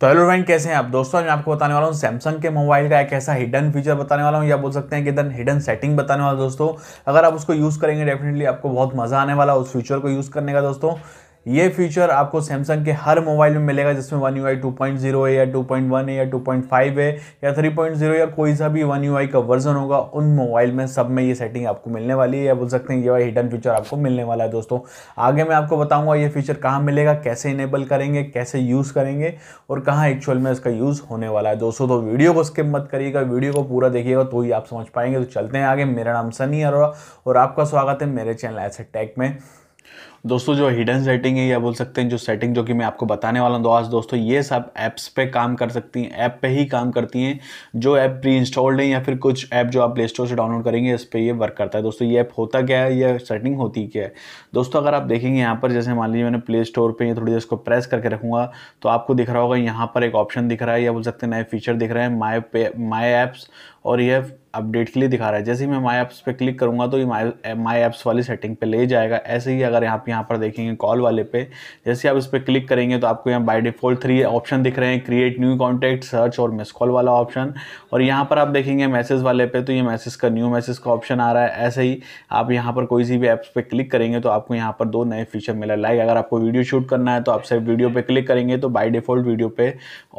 तो hello friend कैसे हैं आप दोस्तों मैं आपको बताने वाला हूँ सैमसंग के मोबाइल का एक ऐसा हिडन फीचर बताने वाला हूँ या बोल सकते हैं कि दन हिडन सेटिंग बताने वाला दोस्तों अगर आप उसको यूज़ करेंगे डेफिनेटली आपको बहुत मज़ा आने वाला उस फीचर को यूज़ करने का दोस्तों ये फीचर आपको सैमसंग के हर मोबाइल में मिलेगा जिसमें One U I two point zero है या टू पॉइंट वन है या टू पॉइंट फाइव है या थ्री पॉइंट जीरो या कोई सा भी वन यू आई का वर्जन होगा उन मोबाइल में सब में ये सेटिंग आपको मिलने वाली है या बोल सकते हैं ये वाई हिडन फीचर आपको मिलने वाला है दोस्तों आगे मैं आपको बताऊँगा ये फीचर कहाँ मिलेगा कैसे इनेबल करेंगे कैसे यूज़ करेंगे और कहाँ एक्चुअल में इसका यूज़ होने वाला है दोस्तों तो वीडियो को स्किप मत करिएगा वीडियो को पूरा देखिएगा तो ही आप समझ पाएंगे तो चलते हैं आगे मेरा नाम सनी अरोड़ा और आपका स्वागत है मेरे चैनल ऐसे टैक में दोस्तों जो हिडन सेटिंग है या बोल सकते हैं जो सेटिंग जो कि मैं आपको बताने वाला हूँ तो आज दोस्तों ये सब ऐप्स पे काम कर सकती हैं ऐप पे ही काम करती हैं जो ऐप प्री इंस्टॉल्ड है या फिर कुछ ऐप जो आप प्ले स्टोर से डाउनलोड करेंगे इस पर ये वर्क करता है दोस्तों ये ऐप होता क्या है या सेटिंग होती क्या है दोस्तों अगर आप देखेंगे यहाँ पर जैसे मान लीजिए मैंने प्ले स्टोर पर थोड़ी देर इसको प्रेस करके रखूँगा तो आपको दिख रहा होगा यहाँ पर एक ऑप्शन दिख रहा है या बोल सकते हैं नए फीचर दिख रहे हैं माई पे माई ऐप्स और ये अपडेट के लिए दिखा रहा है जैसे ही मैं माई ऐप्स पे क्लिक करूँगा तो ये माई माई ऐप्स वाली सेटिंग पे ले जाएगा ऐसे ही अगर यहाँ पे यहाँ पर देखेंगे कॉल वाले पे जैसे आप इस पर क्लिक करेंगे तो आपको यहाँ बाय डिफ़ॉल्ट थ्री ऑप्शन दिख रहे हैं क्रिएट न्यू कॉन्टैक्ट सर्च और मिस कॉल वाला ऑप्शन और यहाँ पर आप देखेंगे मैसेज वाले पे तो ये मैसेज का न्यू मैसेज का ऑप्शन आ रहा है ऐसे ही आप यहाँ पर कोई सी भी ऐप्स पर क्लिक करेंगे तो आपको यहाँ पर दो नए फीचर मिला लाइक अगर आपको वीडियो शूट करना है तो आप सिर्फ वीडियो पर क्लिक करेंगे तो बाई डिफ़ॉल्ट वीडियो पर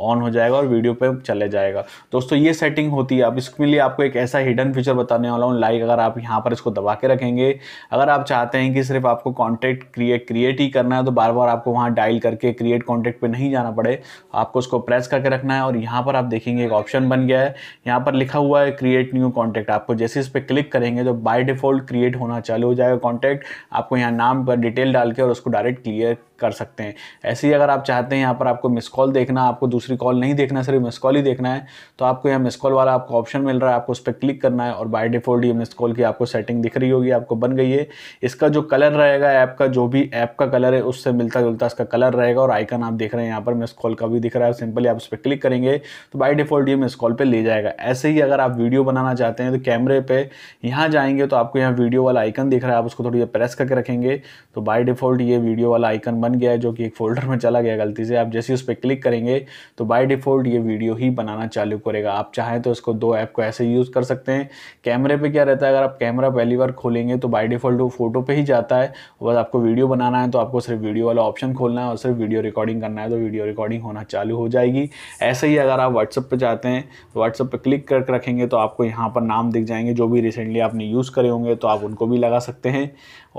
ऑन हो जाएगा और वीडियो पर चले जाएगा दोस्तों ये सेटिंग होती है अब इसके लिए आपको एक ऐसा हिडन फीचर बताने वाला हूँ लाइक अगर आप यहाँ पर इसको दबा के रखेंगे अगर आप चाहते हैं कि सिर्फ आपको कॉन्टैक्ट क्रिएट क्रिएट ही करना है तो बार बार आपको वहाँ डायल करके क्रिएट कॉन्टैक्ट पे नहीं जाना पड़े आपको उसको प्रेस करके रखना है और यहाँ पर आप देखेंगे एक ऑप्शन बन गया है यहाँ पर लिखा हुआ है क्रिएट न्यू कॉन्टैक्ट आपको जैसे इस पर क्लिक करेंगे तो बाय डिफ़ॉल्ट क्रिएट होना चालू हो जाएगा कॉन्टैक्ट आपको यहाँ नाम पर डिटेल डाल के और उसको डायरेक्ट क्लियर कर सकते हैं ऐसे ही अगर आप चाहते हैं यहाँ पर आपको मिस कॉल देखना आपको दूसरी कॉल नहीं देखना सिर्फ मिस कॉल ही देखना है तो आपको यहाँ मिस कॉल वाला आपको ऑप्शन मिल रहा है आपको उस पर क्लिक करना है और बाय डिफ़ॉल्ट ये मिस कॉल की आपको सेटिंग दिख रही होगी आपको बन गई है इसका जो कलर रहेगा ऐप का जो भी ऐप का कलर है उससे मिलता जुलता इसका कलर रहेगा और आइकन आप देख रहे हैं यहाँ पर मिस कॉल का भी दिख रहा है सिंपली आप इस पर क्लिक करेंगे तो बाई डिफॉल्ट ये मिस कॉल पर ले जाएगा ऐसे ही अगर आप वीडियो बनाना चाहते हैं तो कैमरे पर यहाँ जाएंगे तो आपको यहाँ वीडियो वाला आइकन दिख रहा है आप उसको थोड़ी देर प्रेस करके रखेंगे तो बाई डिफ़ॉल्ट ये वीडियो वाला आइकन बन गया है जो कि एक फोल्डर में चला गया गलती से आप जैसे उस पर क्लिक करेंगे तो बाई डिफ़ॉल्ट ये वीडियो ही बनाना चालू करेगा आप चाहें तो इसको दो ऐप को ऐसे यूज़ कर सकते हैं कैमरे पे क्या रहता है अगर आप कैमरा पहली बार खोलेंगे तो बाई डिफ़ॉल्ट वो फोटो पे ही जाता है बस आपको वीडियो बनाना है तो आपको सिर्फ वीडियो वाला ऑप्शन खोलना है और सिर्फ वीडियो रिकॉर्डिंग करना है तो वीडियो रिकॉर्डिंग होना चालू हो जाएगी ऐसे ही अगर आप व्हाट्सअप पर जाते हैं तो व्हाट्सअप पर क्लिक करके रखेंगे तो आपको यहाँ पर नाम दिख जाएंगे जो भी रिसेंटली आपने यूज़ करे होंगे तो आप उनको भी लगा सकते हैं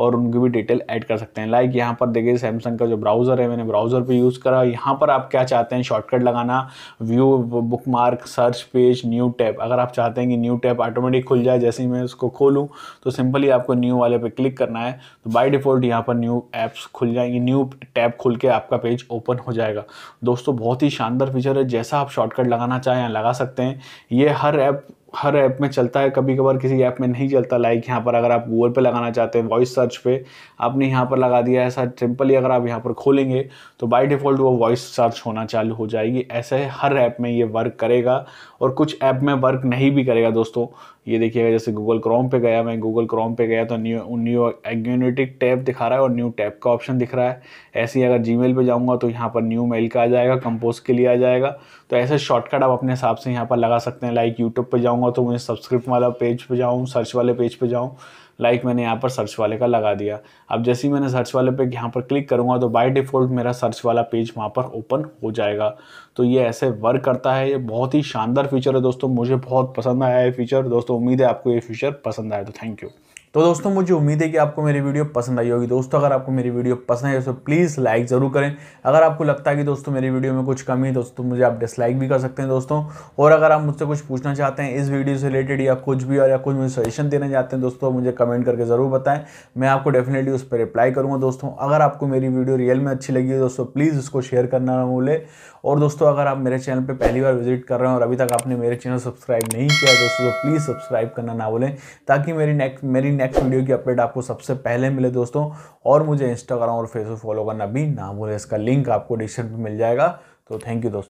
और उनकी भी डिटेल ऐड कर सकते हैं लाइक यहाँ पर देखिए सैमसंग का जो ब्राउज़र है मैंने ब्राउज़र पर यूज़ करा यहाँ पर आप क्या चाहते हैं शॉर्टकट लगाना view bookmark search page new tab अगर आप चाहते हैं कि न्यू टैप ऑटोमेटिक खुल जाए जैसे ही मैं उसको खोलूँ तो सिंपली आपको न्यू वाले पर क्लिक करना है तो बाई डिफ़ॉल्ट यहाँ पर न्यू ऐप्स खुल जाएंगे न्यू टैब खुल के आपका पेज ओपन हो जाएगा दोस्तों बहुत ही शानदार फीचर है जैसा आप शॉर्टकट लगाना चाहें लगा सकते हैं ये हर ऐप हर ऐप में चलता है कभी कभार किसी ऐप में नहीं चलता लाइक यहाँ पर अगर आप गूगल पे लगाना चाहते हैं वॉइस सर्च पे आपने यहाँ पर लगा दिया ऐसा सिंपली अगर आप यहाँ पर खोलेंगे तो बाय डिफ़ॉल्ट वो वॉइस सर्च होना चालू हो जाएगी ऐसे हर ऐप में ये वर्क करेगा और कुछ ऐप में वर्क नहीं भी करेगा दोस्तों ये देखिएगा जैसे गूगल क्रोम पे गया मैं गूगल क्रोम पे गया तो न्यू न्यू एग्यूनिटिक टैब दिखा रहा है और न्यू टैब का ऑप्शन दिख रहा है ऐसे ही अगर जी पे जाऊँगा तो यहाँ पर न्यू मेल का आ जाएगा कंपोज के लिए आ जाएगा तो ऐसे शॉर्टकट आप अपने हिसाब से यहाँ पर लगा सकते हैं लाइक यूट्यूब पर जाऊँगा चाहूँगा तो मुझे सब्सक्रिप्ट वाला पेज पे जाऊँ सर्च वाले पेज पे जाऊँ लाइक मैंने यहाँ पर सर्च वाले का लगा दिया अब जैसे ही मैंने सर्च वाले पे यहाँ पर क्लिक करूँगा तो बाय डिफ़ॉल्ट मेरा सर्च वाला पेज वहाँ पर ओपन हो जाएगा तो ये ऐसे वर्क करता है ये बहुत ही शानदार फीचर है दोस्तों मुझे बहुत पसंद आया ये फीचर दोस्तों उम्मीद है आपको ये फीचर पसंद आया तो थैंक यू तो दोस्तों मुझे उम्मीद है कि आपको मेरी वीडियो पसंद आई होगी दोस्तों अगर आपको मेरी वीडियो पसंद आई तो प्लीज़ लाइक ज़रूर करें अगर आपको लगता है कि दोस्तों मेरी वीडियो में कुछ कमी है दोस्तों मुझे आप डिसलाइक भी कर सकते हैं दोस्तों और अगर आप मुझसे कुछ पूछना चाहते हैं इस वीडियो से रिलेटेड या कुछ भी और या कुछ मुझे सजेशन देना चाहते हैं दोस्तों मुझे कमेंट करके ज़रूर बताएं मैं आपको डेफिनेटली उस पर रिप्लाई करूँगा दोस्तों अगर आपको मेरी वीडियो रियल में अच्छी लगी है दोस्तों प्लीज़ उसको शेयर करना ना भूलें और दोस्तों अगर आप मेरे चैनल पर पहली बार विजिट कर रहे हैं और अभी तक आपने मेरे चैनल सब्सक्राइब नहीं किया दोस्तों तो प्लीज़ सब्सक्राइब करना ना भूलें ताकि मेरी नेक्स्ट मेरी नेक्स्ट वीडियो की अपडेट आपको सबसे पहले मिले दोस्तों और मुझे इंस्टाग्राम और फेसबुक फॉलो करना भी ना भूलें इसका लिंक आपको डिस्क्रिप्शन में मिल जाएगा तो थैंक यू दोस्तों